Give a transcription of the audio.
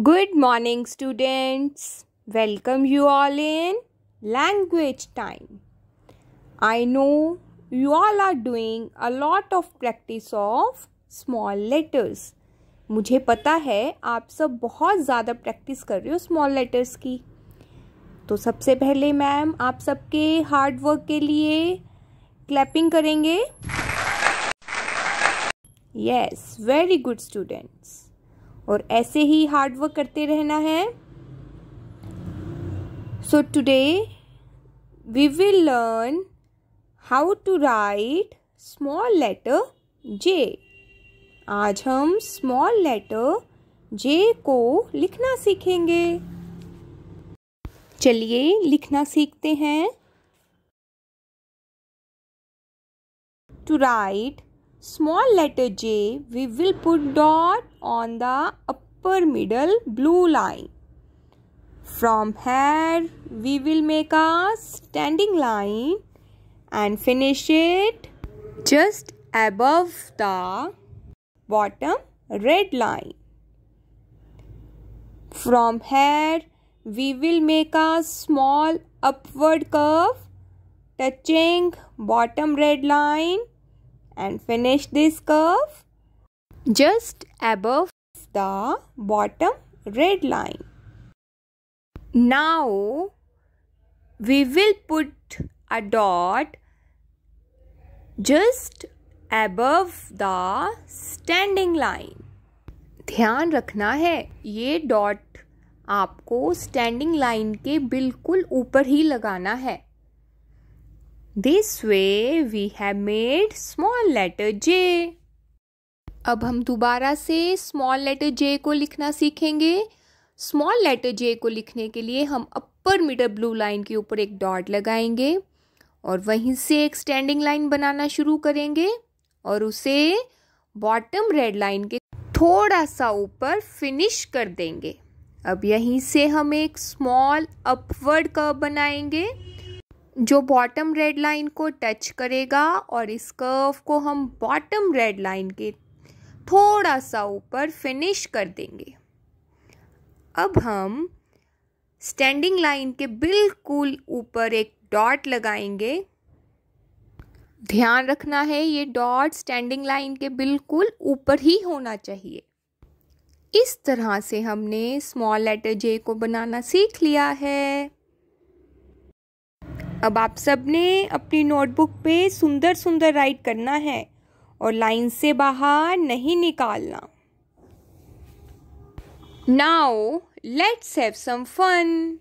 Good morning students welcome you all in language time I know you all are doing a lot of practice of small letters मुझे पता है आप सब बहुत ज़्यादा practice कर रहे हो स्मॉल लेटर्स की तो सबसे पहले मैम आप सबके हार्ड वर्क के लिए क्लैपिंग करेंगे येस वेरी गुड स्टूडेंट्स और ऐसे ही हार्ड वर्क करते रहना है so today we will learn how to write small letter J आज हम स्मॉल लेटर जे को लिखना सीखेंगे चलिए लिखना सीखते हैं to write small letter j we will put dot on the upper middle blue line from here we will make a standing line and finish it just above the bottom red line from here we will make a small upward curve touching bottom red line and finish this curve just above the bottom red line. Now we will put a dot just above the standing line. ध्यान रखना है ये dot आपको standing line के बिल्कुल ऊपर ही लगाना है this way we have made small letter J अब हम दोबारा से स्मॉल लेटर जे को लिखना सीखेंगे स्मॉल लेटर जे को लिखने के लिए हम अपर मिडल ब्लू लाइन के ऊपर एक डॉट लगाएंगे और वहीं से एक स्टैंडिंग लाइन बनाना शुरू करेंगे और उसे बॉटम रेड लाइन के थोड़ा सा ऊपर फिनिश कर देंगे अब यहीं से हम एक स्मॉल अपवर्ड कर्व बनाएंगे जो बॉटम रेड लाइन को टच करेगा और इस कर्व को हम बॉटम रेड लाइन के थोड़ा सा ऊपर फिनिश कर देंगे अब हम स्टैंडिंग लाइन के बिल्कुल ऊपर एक डॉट लगाएंगे ध्यान रखना है ये डॉट स्टैंडिंग लाइन के बिल्कुल ऊपर ही होना चाहिए इस तरह से हमने स्मॉल लेटर जे को बनाना सीख लिया है अब आप सब ने अपनी नोटबुक पे सुंदर सुंदर राइट करना है और लाइन से बाहर नहीं निकालना now let's have some fun